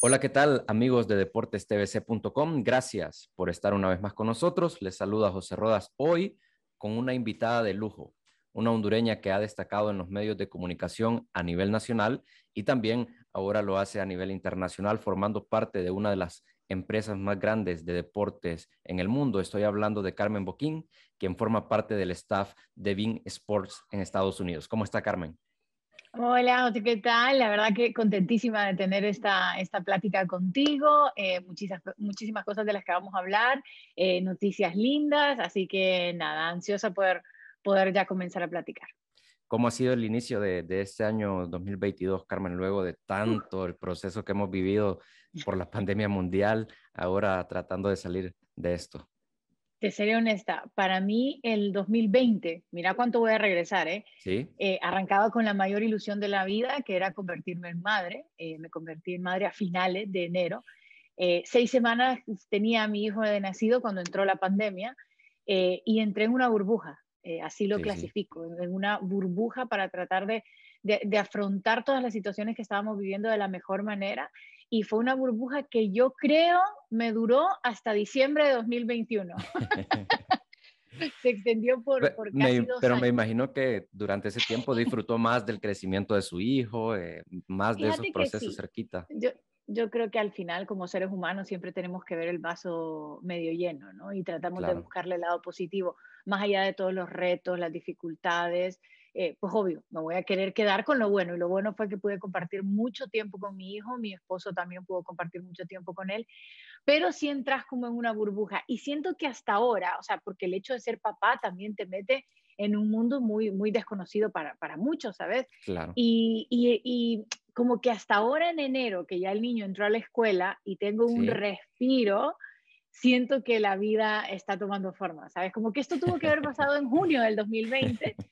Hola, ¿qué tal amigos de deportestvc.com? Gracias por estar una vez más con nosotros. Les saluda José Rodas hoy con una invitada de lujo, una hondureña que ha destacado en los medios de comunicación a nivel nacional y también ahora lo hace a nivel internacional formando parte de una de las empresas más grandes de deportes en el mundo. Estoy hablando de Carmen Boquín, quien forma parte del staff de Bean Sports en Estados Unidos. ¿Cómo está Carmen? Hola, ¿qué tal? La verdad que contentísima de tener esta, esta plática contigo. Eh, muchísimas, cosas de las que vamos a hablar, eh, noticias lindas, así que nada, ansiosa poder, poder ya comenzar a platicar. ¿Cómo ha sido el inicio de, de este año 2022, Carmen, luego de tanto el proceso que hemos vivido por la pandemia mundial, ahora tratando de salir de esto? te seré honesta, para mí el 2020, mira cuánto voy a regresar, ¿eh? Eh, arrancaba con la mayor ilusión de la vida, que era convertirme en madre. Eh, me convertí en madre a finales de enero. seis semanas tenía a mi hijo de nacido cuando entró la pandemia y entré en una burbuja, así lo clasifico, en una burbuja para tratar de, de afrontar todas las situaciones que estábamos viviendo de la mejor manera y fue una burbuja que yo creo me duró hasta diciembre de 2021. se extendió por, por casi Pero me imagino que durante ese tiempo disfrutó más del crecimiento de su hijo, eh, más de esos procesos cerquita. Yo, creo que al final, como seres humanos, siempre tenemos que ver el vaso medio lleno, ¿no? Y tratamos de buscarle el lado positivo, más allá de todos los retos, las dificultades, eh, pues obvio, me voy a querer quedar con lo bueno. Y lo bueno fue que pude compartir mucho tiempo con mi hijo, mi esposo también pudo compartir mucho tiempo con él, pero si sí entras como en una burbuja. Y siento que hasta ahora, o sea, porque el hecho de ser papá también te mete en un mundo muy, muy desconocido para, para muchos, ¿sabes? Claro. Y, y, y, como que hasta ahora en enero, que ya el niño entró a la escuela y tengo un respiro, siento que la vida está tomando forma, ¿sabes? Como que esto tuvo que haber pasado en junio del 2020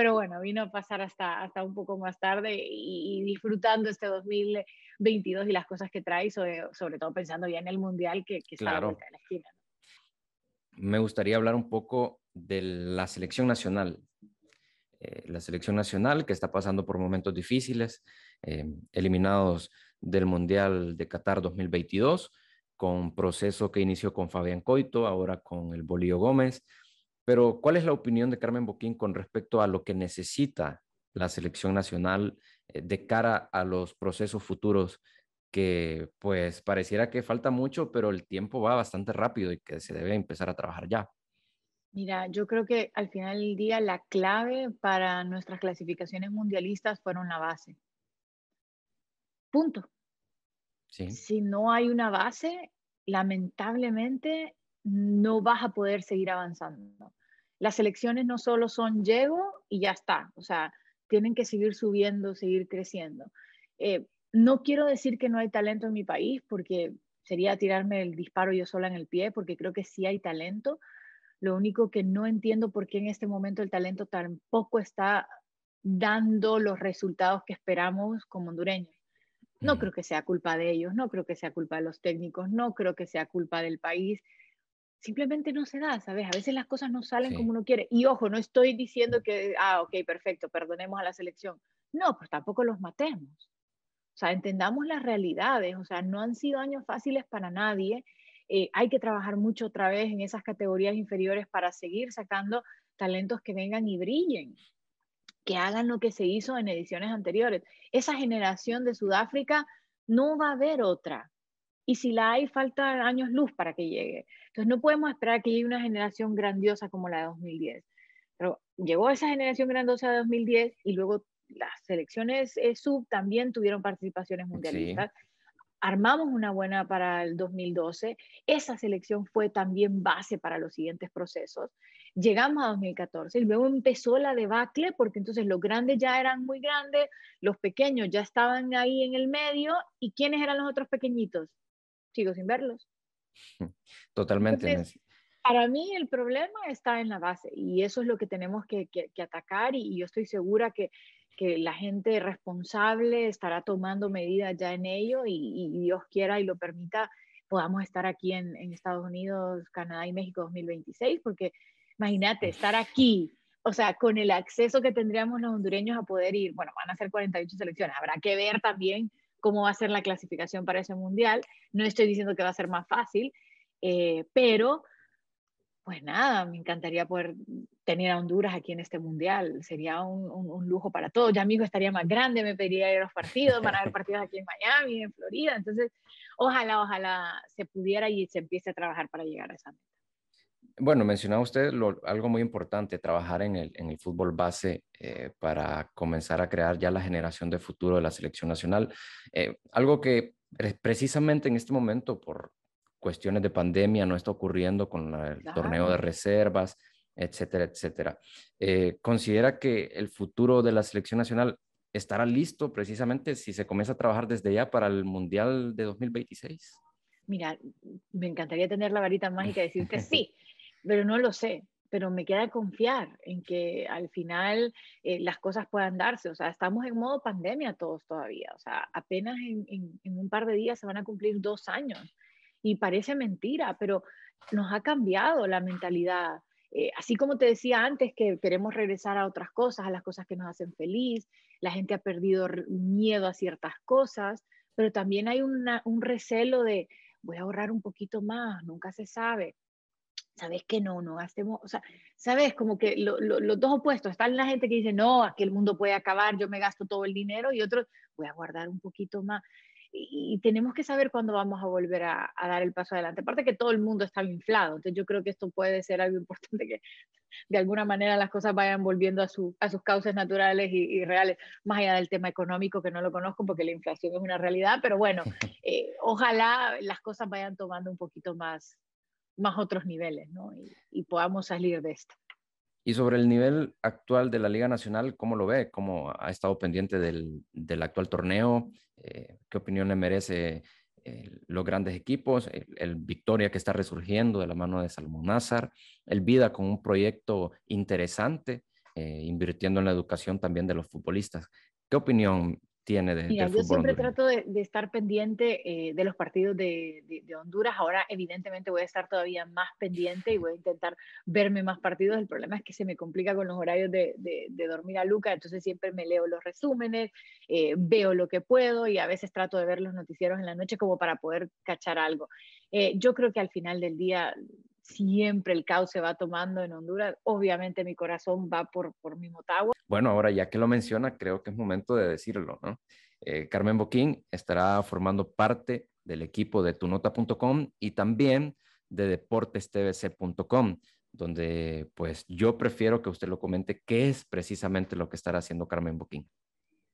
pero bueno, vino a pasar hasta, hasta un poco más tarde y, disfrutando este 2022 y las cosas que trae, sobre, sobre todo pensando ya en el Mundial que, está a la esquina. Me gustaría hablar un poco de la selección nacional. Eh, la selección nacional que está pasando por momentos difíciles, eh, eliminados del Mundial de Qatar 2022, con proceso que inició con Fabián Coito, ahora con el Bolío Gómez, pero, ¿cuál es la opinión de Carmen Boquín con respecto a lo que necesita la selección nacional eh, de cara a los procesos futuros? Que pues pareciera que falta mucho, pero el tiempo va bastante rápido y que se debe empezar a trabajar ya. Mira, yo creo que al final del día la clave para nuestras clasificaciones mundialistas fueron la base. Punto. Si no hay una base, lamentablemente no vas a poder seguir avanzando las elecciones no solo son llego y ya está, o sea, tienen que seguir subiendo, seguir creciendo. Eh, no quiero decir que no hay talento en mi país, porque sería tirarme el disparo yo sola en el pie, porque creo que sí hay talento. Lo único que no entiendo por qué en este momento el talento tampoco está dando los resultados que esperamos como hondureños. No creo que sea culpa de ellos, no creo que sea culpa de los técnicos, no creo que sea culpa del país simplemente no se da, ¿sabes? A veces las cosas no salen como uno quiere. Y ojo, no estoy diciendo mm. que, ah, ok, perfecto, perdonemos a la selección. No, pues tampoco los matemos. O sea, entendamos las realidades. O sea, no han sido años fáciles para nadie. Eh, hay que trabajar mucho otra vez en esas categorías inferiores para seguir sacando talentos que vengan y brillen, que hagan lo que se hizo en ediciones anteriores. Esa generación de Sudáfrica no va a haber otra y si la hay, falta años luz para que llegue. Entonces no podemos esperar que llegue una generación grandiosa como la de 2010. Pero llegó esa generación grandiosa de 2010 y luego las selecciones eh, sub también tuvieron participaciones mundialistas. Armamos una buena para el 2012. Esa selección fue también base para los siguientes procesos. Llegamos a 2014 y luego empezó la debacle porque entonces los grandes ya eran muy grandes, los pequeños ya estaban ahí en el medio y ¿quiénes eran los otros pequeñitos? sigo sin verlos. Totalmente. para mí el problema está en la base y eso es lo que tenemos que, atacar y, yo estoy segura que, la gente responsable estará tomando medidas ya en ello y, Dios quiera y lo permita, podamos estar aquí en, en Estados Unidos, Canadá y México 2026, porque imagínate estar aquí o sea, con el acceso que tendríamos los hondureños a poder ir, bueno, van a ser 48 selecciones, habrá que ver también cómo va a ser la clasificación para ese mundial. No estoy diciendo que va a ser más fácil, eh, pero pues nada, me encantaría poder tener a Honduras aquí en este mundial. Sería un, lujo para todos. Ya amigo estaría más grande, me pediría ir a los partidos, para ver partidos aquí en Miami, en Florida. Entonces, ojalá, ojalá se pudiera y se empiece a trabajar para llegar a esa meta bueno, mencionaba usted algo muy importante, trabajar en el, fútbol base eh, para comenzar a crear ya la generación de futuro de la selección nacional. Eh, algo que precisamente en este momento, por cuestiones de pandemia, no está ocurriendo con el torneo de reservas, etcétera, etcétera. Eh, ¿Considera que el futuro de la selección nacional estará listo precisamente si se comienza a trabajar desde ya para el Mundial de 2026? Mira, me encantaría tener la varita mágica y decir que sí pero no lo sé. Pero me queda confiar en que al final eh, las cosas puedan darse. O sea, estamos en modo pandemia todos todavía. O sea, apenas en, un par de días se van a cumplir dos años. Y parece mentira, pero nos ha cambiado la mentalidad. Eh, así como te decía antes que queremos regresar a otras cosas, a las cosas que nos hacen feliz, la gente ha perdido miedo a ciertas cosas, pero también hay un recelo de voy a ahorrar un poquito más, nunca se sabe sabes que no, no gastemos, o sea, sabes, como que los dos opuestos, están la gente que dice, no, aquí el mundo puede acabar, yo me gasto todo el dinero, y otros, voy a guardar un poquito más. Y, tenemos que saber cuándo vamos a volver a, dar el paso adelante. Aparte que todo el mundo está inflado, entonces yo creo que esto puede ser algo importante que de alguna manera las cosas vayan volviendo a, a sus causas naturales y, reales, más allá del tema económico que no lo conozco porque la inflación es una realidad, pero bueno, eh, ojalá las cosas vayan tomando un poquito más, más otros niveles ¿no? y, podamos salir de esto. Y sobre el nivel actual de la Liga Nacional, ¿cómo lo ve? ¿Cómo ha estado pendiente del, actual torneo? Eh, ¿Qué opinión le merece eh, los grandes equipos? El, Victoria que está resurgiendo de la mano de Nazar, el Vida con un proyecto interesante, eh, invirtiendo en la educación también de los futbolistas. ¿Qué opinión de, Yo siempre trato de, estar pendiente eh, de los partidos de, Honduras. Ahora, evidentemente, voy a estar todavía más pendiente y voy a intentar verme más partidos. El problema es que se me complica con los horarios de, dormir a Luca, entonces siempre me leo los resúmenes, eh, veo lo que puedo y a veces trato de ver los noticieros en la noche como para poder cachar algo. Eh, yo creo que al final del día siempre el caos se va tomando en Honduras. Obviamente mi corazón va por, por mi Motagua. Bueno, ahora ya que lo menciona, creo que es momento de decirlo, ¿no? Eh, Carmen Boquín estará formando parte del equipo de tunota.com y también de deportestvc.com, donde pues yo prefiero que usted lo comente qué es precisamente lo que estará haciendo Carmen Boquín.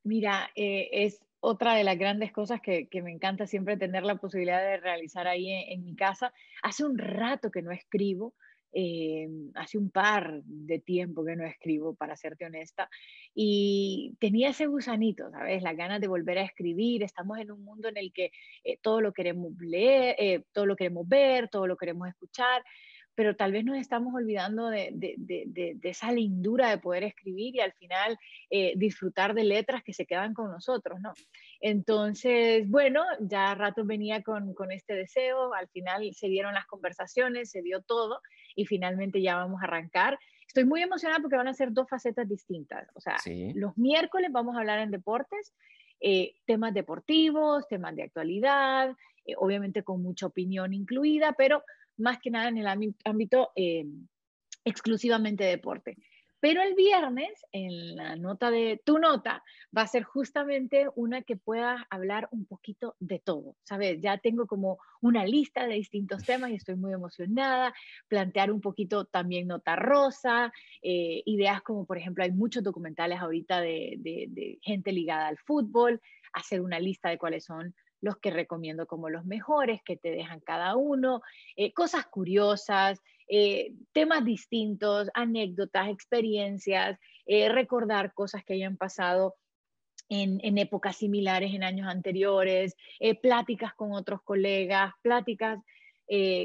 Mira, eh, es otra de las grandes cosas que, me encanta siempre tener la posibilidad de realizar ahí e, en, mi casa. Hace un rato que no escribo, eh, hace un par de tiempo que no escribo, para serte honesta, y tenía ese gusanito, ¿sabes? La ganas de volver a escribir. Estamos en un mundo en el que eh, todo lo queremos leer, eh, todo lo queremos ver, todo lo queremos escuchar pero tal vez nos estamos olvidando de, esa lindura de poder escribir y al final eh, disfrutar de letras que se quedan con nosotros, ¿no? Entonces, bueno, ya rato venía con, este deseo, al final se dieron las conversaciones, se dio todo y finalmente ya vamos a arrancar. Estoy muy emocionada porque van a ser dos facetas distintas, o sea, los miércoles vamos a hablar en deportes. Eh, temas deportivos, temas de actualidad, eh, obviamente con mucha opinión incluida, pero más que nada en el ámbito eh, exclusivamente deporte. Pero el viernes, en la nota de tu nota, va a ser justamente una que pueda hablar un poquito de todo, ¿sabes? Ya tengo como una lista de distintos temas y estoy muy emocionada, plantear un poquito también nota rosa, eh, ideas como, por ejemplo, hay muchos documentales ahorita de gente ligada al fútbol, hacer una lista de cuáles son los que recomiendo como los mejores, que te dejan cada uno, eh, cosas curiosas, eh, temas distintos, anécdotas, experiencias, eh, recordar cosas que hayan pasado en, épocas similares, en años anteriores, pláticas con otros colegas, pláticas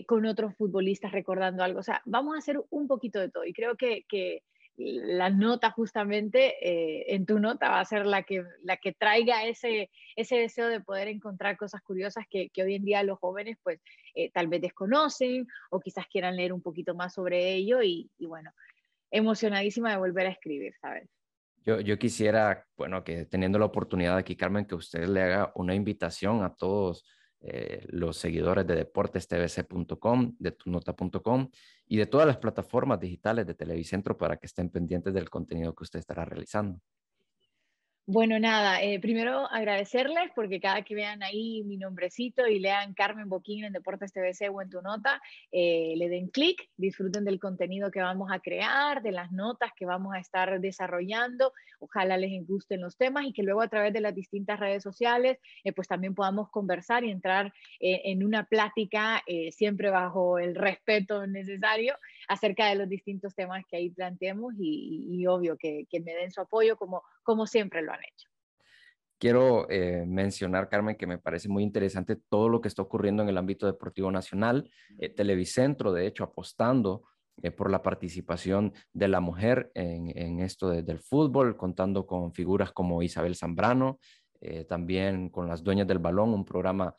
con otros futbolistas recordando algo. O sea, vamos a hacer un poquito de todo y creo que la nota justamente eh, en tu nota va a ser la que, la que traiga ese, ese deseo de poder encontrar cosas curiosas que, hoy en día los jóvenes pues eh, tal vez desconocen o quizás quieran leer un poquito más sobre ello y, bueno, emocionadísima de volver a escribir, ¿sabes? Yo, yo, quisiera, bueno, que teniendo la oportunidad aquí, Carmen, que usted le haga una invitación a todos eh, los seguidores de tvc.com, de tunota.com y de todas las plataformas digitales de Televicentro para que estén pendientes del contenido que usted estará realizando. Bueno, nada, eh, primero agradecerles porque cada que vean ahí mi nombrecito y lean Carmen Boquín en Deportes TVC o en tu nota, eh, le den clic, disfruten del contenido que vamos a crear, de las notas que vamos a estar desarrollando, ojalá les gusten los temas y que luego a través de las distintas redes sociales eh, pues también podamos conversar y entrar en una plática siempre bajo el respeto necesario acerca de los distintos temas que ahí planteemos y, obvio que, me den su apoyo como, siempre lo han hecho. Quiero eh, mencionar, Carmen, que me parece muy interesante todo lo que está ocurriendo en el ámbito deportivo nacional. Eh, Televicentro, de hecho, apostando eh, por la participación de la mujer en, esto del fútbol, contando con figuras como Isabel Zambrano, también con las dueñas del balón, un programa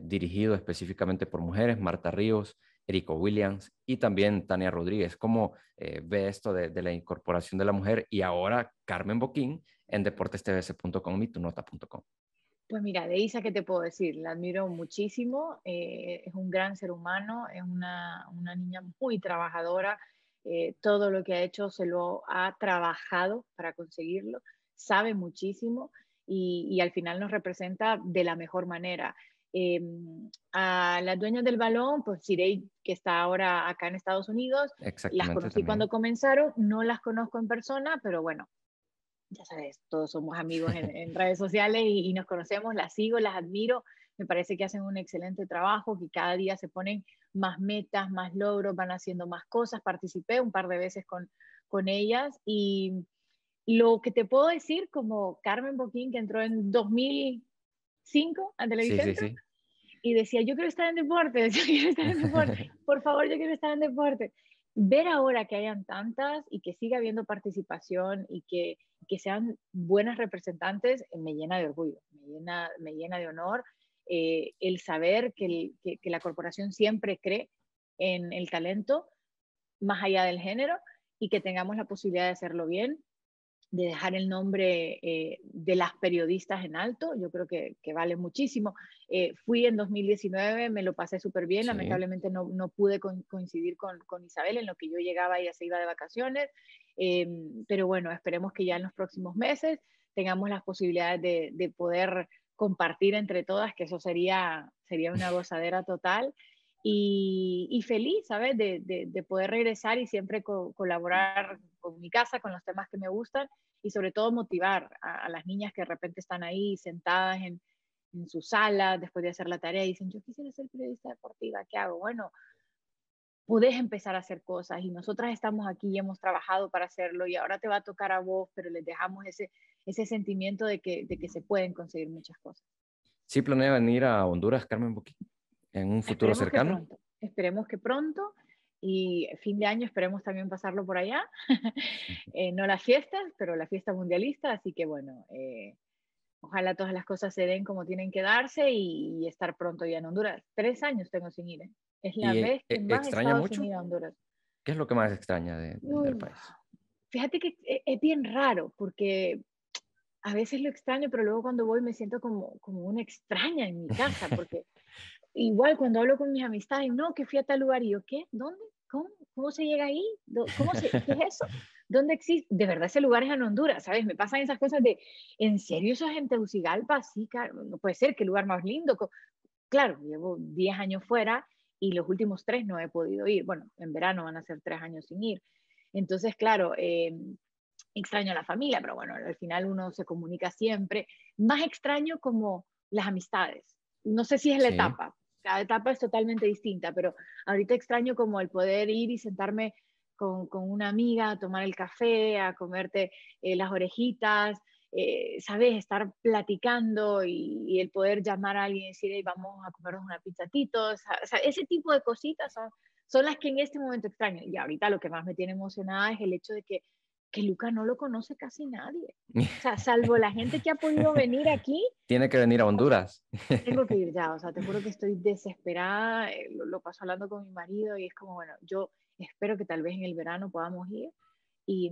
dirigido específicamente por mujeres, Marta Ríos, Erico Williams y también Tania Rodríguez. ¿Cómo eh, ve esto de, la incorporación de la mujer y ahora Carmen Boquín en deportestbs.com y tunota.com? Pues mira, de Isa, ¿qué te puedo decir? La admiro muchísimo, eh, es un gran ser humano, es una, una niña muy trabajadora, eh, todo lo que ha hecho se lo ha trabajado para conseguirlo, sabe muchísimo y, al final nos representa de la mejor manera. Em, a las dueñas del balón, pues Sirey, que está ahora acá en Estados Unidos, las conocí cuando comenzaron, no las conozco en persona, pero bueno, ya sabes, todos somos amigos en, redes sociales y, nos conocemos, las sigo, las admiro, me parece que hacen un excelente trabajo, que cada día se ponen más metas, más logros, van haciendo más cosas, participé un par de veces con, con ellas y lo que te puedo decir como Carmen Boquín que entró en 2005 a Televicentro, y decía, yo quiero estar en deporte, por favor, yo quiero estar en deporte. Ver ahora que hayan tantas y que siga habiendo participación y que, sean buenas representantes, eh, me llena de orgullo, me llena, me llena de honor eh, el saber que la corporación siempre cree en el talento más allá del género y que tengamos la posibilidad de hacerlo bien de dejar el nombre eh, de las periodistas en alto, yo creo que, vale muchísimo. Eh, fui en 2019, me lo pasé súper bien, lamentablemente no, pude coincidir con, Isabel, en lo que yo llegaba ya se iba de vacaciones, em, pero bueno, esperemos que ya en los próximos meses tengamos las posibilidades de, poder compartir entre todas, que eso sería, sería una gozadera total. Y, feliz, ¿sabes? De, de, poder regresar y siempre colaborar con mi casa, con los temas que me gustan y sobre todo motivar a, las niñas que de repente están ahí sentadas en, en, su sala después de hacer la tarea y dicen, yo quisiera ser periodista deportiva, ¿qué hago? Bueno, podés empezar a hacer cosas y nosotras estamos aquí y hemos trabajado para hacerlo y ahora te va a tocar a vos, pero les dejamos ese, ese sentimiento de que, de que se pueden conseguir muchas cosas. ¿Sí planea venir a Honduras, Carmen Boquín, en un futuro cercano? Esperemos que pronto y fin de año esperemos también pasarlo por allá. Eh, no las fiestas, pero la fiesta mundialista, así que bueno, eh, ojalá todas las cosas se den como tienen que darse y, estar pronto ya en Honduras. Tres años tengo sin ir, ¿eh? es la vez que ¿e, más extraño ir a Honduras. ¿Qué es lo que más extraña de, del país? Fíjate que es, es, bien raro porque... A veces lo extraño, pero luego cuando voy me siento como, como una extraña en mi casa, porque igual cuando hablo con mis amistades, no, que fui a tal lugar y yo, ¿qué? ¿Dónde? ¿Cómo? ¿Cómo se llega ahí? ¿Cómo se, ¿Qué es eso? ¿Dónde existe? De verdad ese lugar es en Honduras, ¿sabes? Me pasan esas cosas de, ¿en serio eso es en Tegucigalpa? Sí, claro, no puede ser, qué lugar más lindo. Claro, llevo 10 años fuera y los últimos 3 no he podido ir. Bueno, en verano van a ser 3 años sin ir. Entonces, claro, em, extraño a la familia, pero bueno, al final uno se comunica siempre. Más extraño como las amistades. No sé si es la etapa, la etapa es totalmente distinta, pero ahorita extraño como el poder ir y sentarme con, con una amiga, a tomar el café, a comerte eh, las orejitas, eh, sabes, estar platicando y, el poder llamar a alguien y decir, vamos a comernos una pizza o sea, ese tipo de cositas son, son las que en este momento extraño. Y ahorita lo que más me tiene emocionada es el hecho de que que Luca no lo conoce casi nadie. O sea, salvo la gente que ha podido venir aquí. Tiene que venir a Honduras. Tengo que ir ya, o sea, te juro que estoy desesperada, eh, lo, paso hablando con mi marido y es como, bueno, yo espero que tal vez en el verano podamos ir y,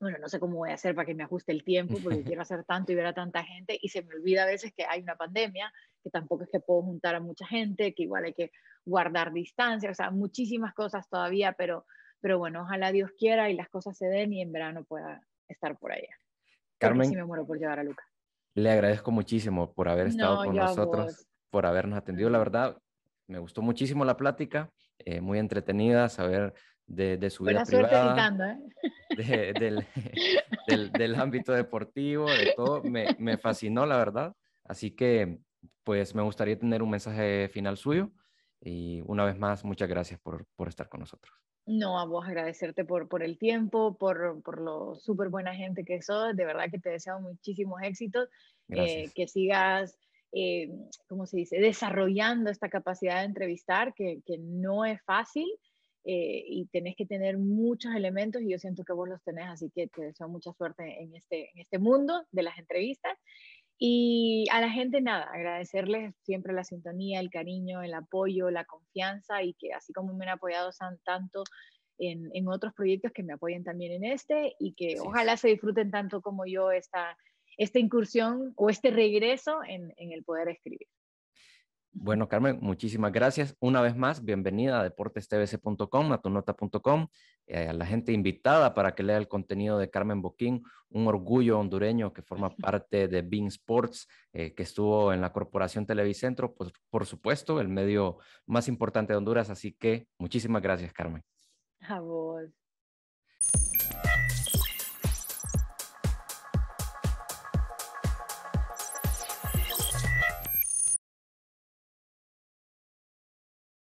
bueno, no sé cómo voy a hacer para que me ajuste el tiempo, porque quiero hacer tanto y ver a tanta gente y se me olvida a veces que hay una pandemia, que tampoco es que puedo juntar a mucha gente, que igual hay que guardar distancia, o sea, muchísimas cosas todavía, pero pero bueno, ojalá Dios quiera y las cosas se den y en verano pueda estar por allá. Carmen, sí me muero por llevar a Luca. Le agradezco muchísimo por haber estado con nosotros, por habernos atendido. La verdad, me gustó muchísimo la plática, eh, muy entretenida, saber de, su vida privada, ¿eh? del, del, ámbito deportivo, de todo. Me, fascinó, la verdad. Así que, pues, me gustaría tener un mensaje final suyo. Y una vez más, muchas gracias por estar con nosotros. No, a vos agradecerte por, por el tiempo, por, lo súper buena gente que sos. De verdad que te deseo muchísimos éxitos, eh, que sigas, eh, se dice?, desarrollando esta capacidad de entrevistar, que, no es fácil eh, y tenés que tener muchos elementos y yo siento que vos los tenés, así que te deseo mucha suerte en este, en este mundo de las entrevistas. Y a la gente nada, agradecerles siempre la sintonía, el cariño, el apoyo, la confianza y que así como me han apoyado tanto en, otros proyectos, que me apoyen también en este y que ojalá se disfruten tanto como yo esta, esta incursión o este regreso en el poder escribir. Bueno, Carmen, muchísimas gracias. Una vez más, bienvenida a deportestvc.com, a tunota.com, eh, a la gente invitada para que lea el contenido de Carmen Boquín, un orgullo hondureño que forma parte de Bean Sports, eh, que estuvo en la Corporación Televicentro, pues, por supuesto, el medio más importante de Honduras. Así que muchísimas gracias, Carmen. A vos.